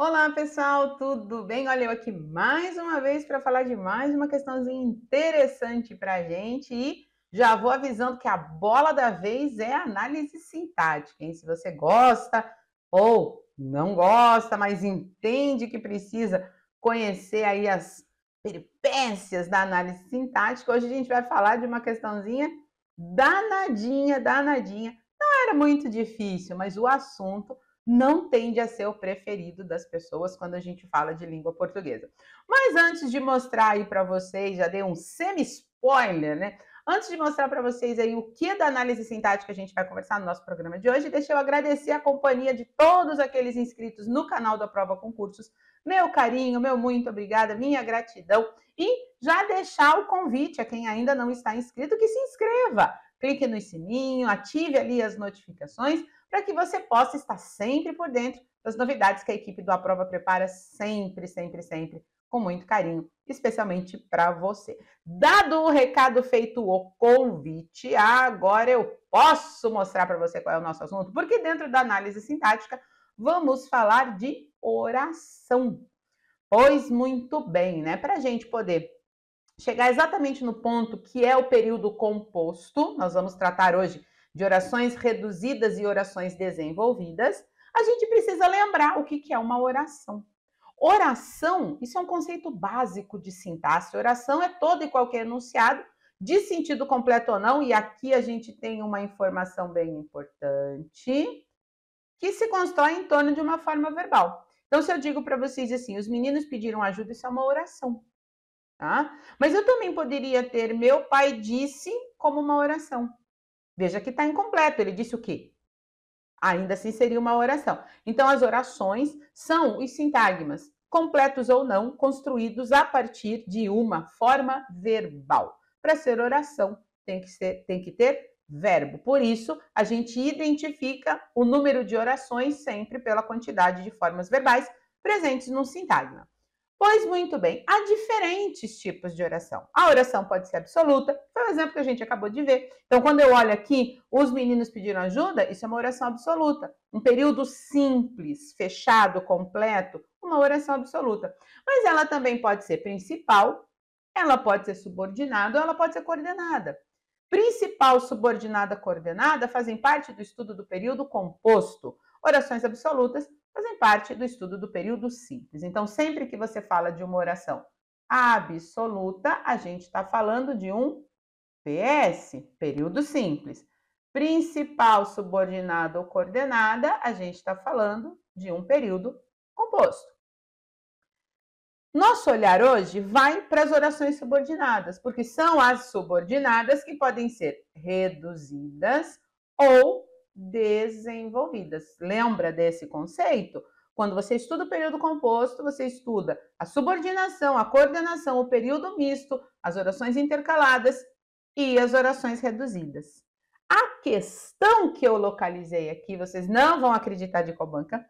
Olá, pessoal, tudo bem? Olha, eu aqui mais uma vez para falar de mais uma questãozinha interessante para a gente e já vou avisando que a bola da vez é análise sintática. Hein? Se você gosta ou não gosta, mas entende que precisa conhecer aí as peripécias da análise sintática, hoje a gente vai falar de uma questãozinha danadinha, danadinha. Não era muito difícil, mas o assunto não tende a ser o preferido das pessoas quando a gente fala de língua portuguesa. Mas antes de mostrar aí para vocês, já dei um semi-spoiler, né? Antes de mostrar para vocês aí o que da análise sintática a gente vai conversar no nosso programa de hoje, deixa eu agradecer a companhia de todos aqueles inscritos no canal da Prova Concursos. Meu carinho, meu muito obrigada, minha gratidão. E já deixar o convite a quem ainda não está inscrito que se inscreva. Clique no sininho, ative ali as notificações para que você possa estar sempre por dentro das novidades que a equipe do A Prova prepara sempre, sempre, sempre com muito carinho, especialmente para você. Dado o recado feito o convite, agora eu posso mostrar para você qual é o nosso assunto, porque dentro da análise sintática vamos falar de oração. Pois muito bem, né? Para a gente poder chegar exatamente no ponto que é o período composto, nós vamos tratar hoje de orações reduzidas e orações desenvolvidas, a gente precisa lembrar o que, é uma oração. Oração, isso é um conceito básico de sintaxe. Oração é todo e qualquer enunciado, de sentido completo ou não, e aqui a gente tem uma informação bem importante, que se constrói em torno de uma forma verbal. Então, se eu digo para vocês assim, os meninos pediram ajuda, isso é uma oração. Tá? Mas eu também poderia ter meu pai disse como uma oração. Veja que está incompleto. Ele disse o quê? Ainda assim seria uma oração. Então, as orações são os sintagmas, completos ou não, construídos a partir de uma forma verbal. Para ser oração, tem que, ser, tem que ter verbo. Por isso, a gente identifica o número de orações sempre pela quantidade de formas verbais presentes no sintagma. Pois muito bem, há diferentes tipos de oração. A oração pode ser absoluta, foi o exemplo que a gente acabou de ver. Então, quando eu olho aqui, os meninos pediram ajuda, isso é uma oração absoluta. Um período simples, fechado, completo, uma oração absoluta. Mas ela também pode ser principal, ela pode ser subordinada ou ela pode ser coordenada. Principal, subordinada, coordenada fazem parte do estudo do período composto. Orações absolutas fazem parte do estudo do período simples. Então, sempre que você fala de uma oração absoluta, a gente está falando de um PS, período simples. Principal, subordinada ou coordenada, a gente está falando de um período composto. Nosso olhar hoje vai para as orações subordinadas, porque são as subordinadas que podem ser reduzidas ou desenvolvidas. Lembra desse conceito? Quando você estuda o período composto, você estuda a subordinação, a coordenação, o período misto, as orações intercaladas e as orações reduzidas. A questão que eu localizei aqui, vocês não vão acreditar de Cobanca,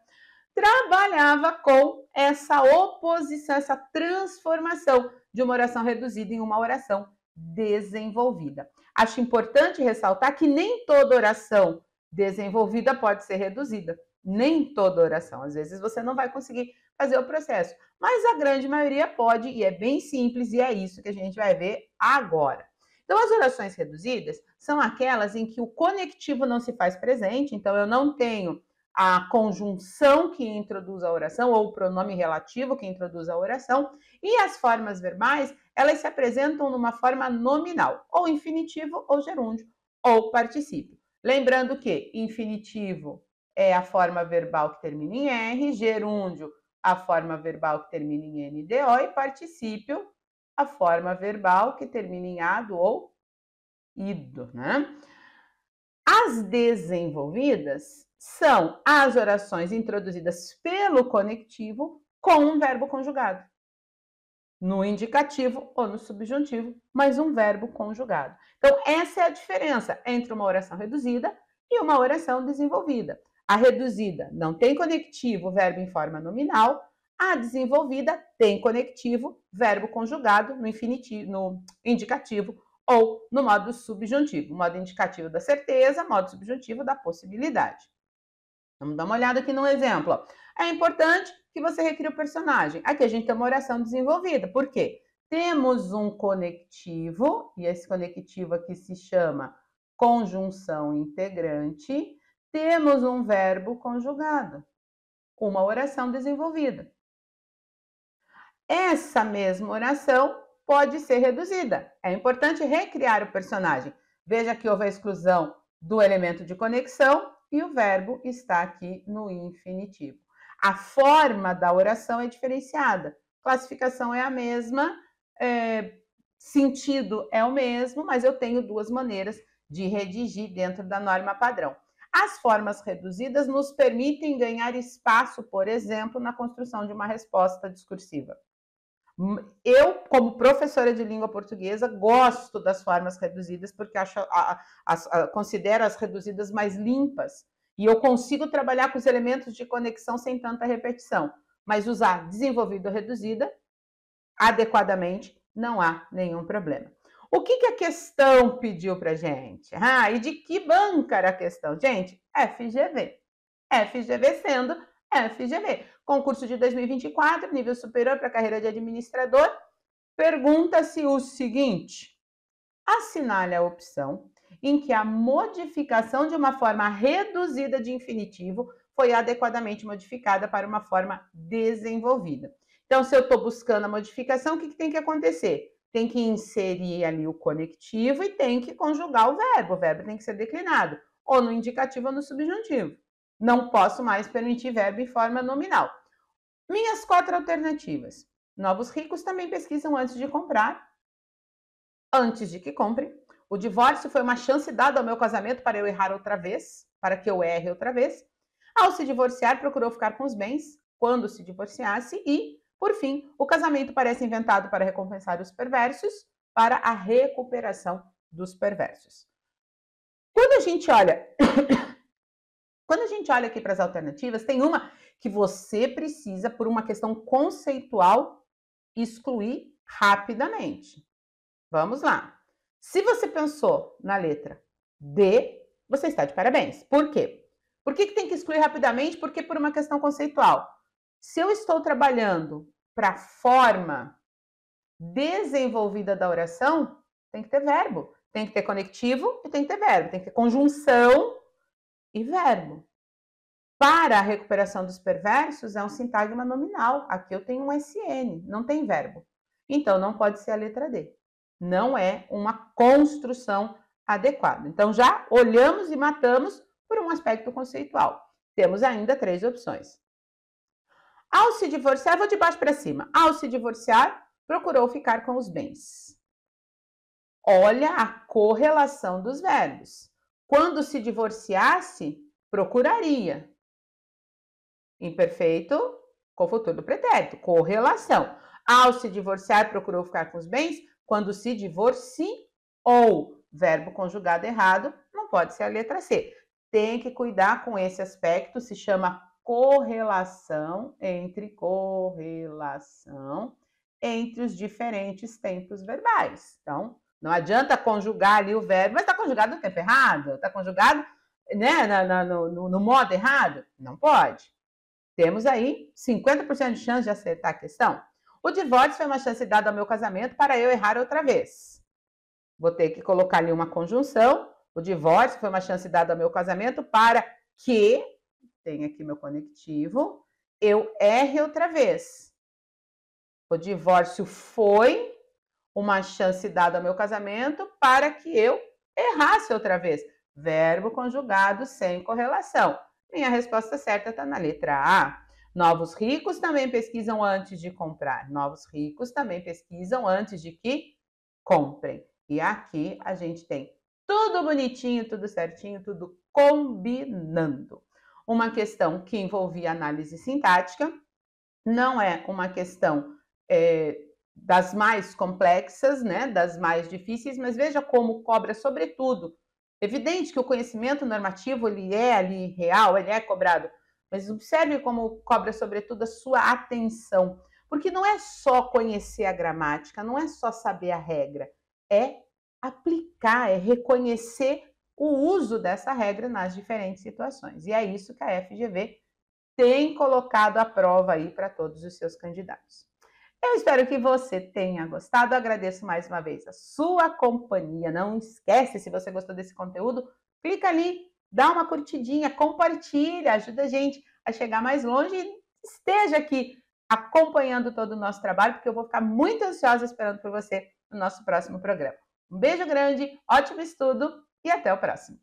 trabalhava com essa oposição, essa transformação de uma oração reduzida em uma oração desenvolvida. Acho importante ressaltar que nem toda oração desenvolvida pode ser reduzida. Nem toda oração. Às vezes você não vai conseguir fazer o processo, mas a grande maioria pode e é bem simples e é isso que a gente vai ver agora. Então, as orações reduzidas são aquelas em que o conectivo não se faz presente, então eu não tenho a conjunção que introduz a oração ou o pronome relativo que introduz a oração, e as formas verbais, elas se apresentam numa forma nominal, ou infinitivo ou gerúndio, ou particípio. Lembrando que infinitivo é a forma verbal que termina em R, gerúndio, a forma verbal que termina em NDO, e particípio, a forma verbal que termina em ado ou ido, né? As desenvolvidas são as orações introduzidas pelo conectivo com um verbo conjugado no indicativo ou no subjuntivo, mas um verbo conjugado. Então, essa é a diferença entre uma oração reduzida e uma oração desenvolvida. A reduzida não tem conectivo, verbo em forma nominal. A desenvolvida tem conectivo, verbo conjugado no infinitivo, no indicativo ou no modo subjuntivo. Modo indicativo da certeza, modo subjuntivo da possibilidade. Vamos dar uma olhada aqui num exemplo é importante que você recrie o personagem. Aqui a gente tem uma oração desenvolvida. Por quê? Temos um conectivo, e esse conectivo aqui se chama conjunção integrante. Temos um verbo conjugado, uma oração desenvolvida. Essa mesma oração pode ser reduzida. É importante recriar o personagem. Veja que houve a exclusão do elemento de conexão e o verbo está aqui no infinitivo. A forma da oração é diferenciada. Classificação é a mesma, é, sentido é o mesmo, mas eu tenho duas maneiras de redigir dentro da norma padrão. As formas reduzidas nos permitem ganhar espaço, por exemplo, na construção de uma resposta discursiva. Hum, eu, como professora de língua portuguesa, gosto das formas reduzidas porque acho, a, a, a, considero as reduzidas mais limpas, e eu consigo trabalhar com os elementos de conexão sem tanta repetição, mas usar desenvolvida ou reduzida adequadamente não há nenhum problema. O que, que a questão pediu para gente? Ah, e de que banca era a questão? Gente, FGV. FGV sendo FGV. Concurso de 2024, nível superior para carreira de administrador. Pergunta-se o seguinte: assinale a opção em que a modificação de uma forma reduzida de infinitivo foi adequadamente modificada para uma forma desenvolvida. Então, se eu estou buscando a modificação, o que, que tem que acontecer? Tem que inserir ali o conectivo e tem que conjugar o verbo. O verbo tem que ser declinado, ou no indicativo ou no subjuntivo. Não posso mais permitir verbo em forma nominal. Minhas quatro alternativas. Novos ricos também pesquisam antes de comprar, antes de que comprem. O divórcio foi uma chance dada ao meu casamento para eu errar outra vez, para que eu erre outra vez. Ao se divorciar, procurou ficar com os bens quando se divorciasse e, por fim, o casamento parece inventado para recompensar os perversos, para a recuperação dos perversos. Quando a gente olha, quando a gente olha aqui para as alternativas, tem uma que você precisa por uma questão conceitual excluir rapidamente. Vamos lá. Se você pensou na letra D, você está de parabéns. Por quê? Por que, que tem que excluir rapidamente? Porque por uma questão conceitual. Se eu estou trabalhando para a forma desenvolvida da oração, tem que ter verbo. Tem que ter conectivo e tem que ter verbo. Tem que ter conjunção e verbo. Para a recuperação dos perversos, é um sintagma nominal. Aqui eu tenho um SN, não tem verbo. Então, não pode ser a letra D não é uma construção adequada. Então, já olhamos e matamos por um aspecto conceitual. Temos ainda três opções. Ao se divorciar, vou de baixo para cima. Ao se divorciar, procurou ficar com os bens. Olha a correlação dos verbos. Quando se divorciasse, procuraria. Imperfeito com o futuro do pretérito, correlação. Ao se divorciar, procurou ficar com os bens, quando se ou Verbo conjugado errado, não pode ser a letra C. Tem que cuidar com esse aspecto, se chama correlação entre correlação entre os diferentes tempos verbais. Então, não adianta conjugar ali o verbo, mas está conjugado no tempo errado, está conjugado né, no, no modo errado? Não pode. Temos aí 50% de chance de acertar a questão. O divórcio foi uma chance dada ao meu casamento para eu errar outra vez. Vou ter que colocar ali uma conjunção. O divórcio foi uma chance dada ao meu casamento para que, tem aqui meu conectivo, eu erre outra vez. O divórcio foi uma chance dada ao meu casamento para que eu errasse outra vez. Verbo conjugado sem correlação. Minha resposta certa está na letra A. Novos ricos também pesquisam antes de comprar. Novos ricos também pesquisam antes de que comprem. E aqui a gente tem tudo bonitinho, tudo certinho, tudo combinando. Uma questão que envolvia análise sintática, não é uma questão é, das mais complexas, né, das mais difíceis, mas veja como cobra, sobretudo. Evidente que o conhecimento normativo ele é ali real, ele é cobrado, mas observe como cobra, sobretudo, a sua atenção. Porque não é só conhecer a gramática, não é só saber a regra, é aplicar, é reconhecer o uso dessa regra nas diferentes situações. E é isso que a FGV tem colocado à prova aí para todos os seus candidatos. Eu espero que você tenha gostado. agradeço mais uma vez a sua companhia. Não esquece, se você gostou desse conteúdo, clica ali dá uma curtidinha, compartilha, ajuda a gente a chegar mais longe e esteja aqui acompanhando todo o nosso trabalho, porque eu vou ficar muito ansiosa esperando por você no nosso próximo programa. Um beijo grande, ótimo estudo e até o próximo.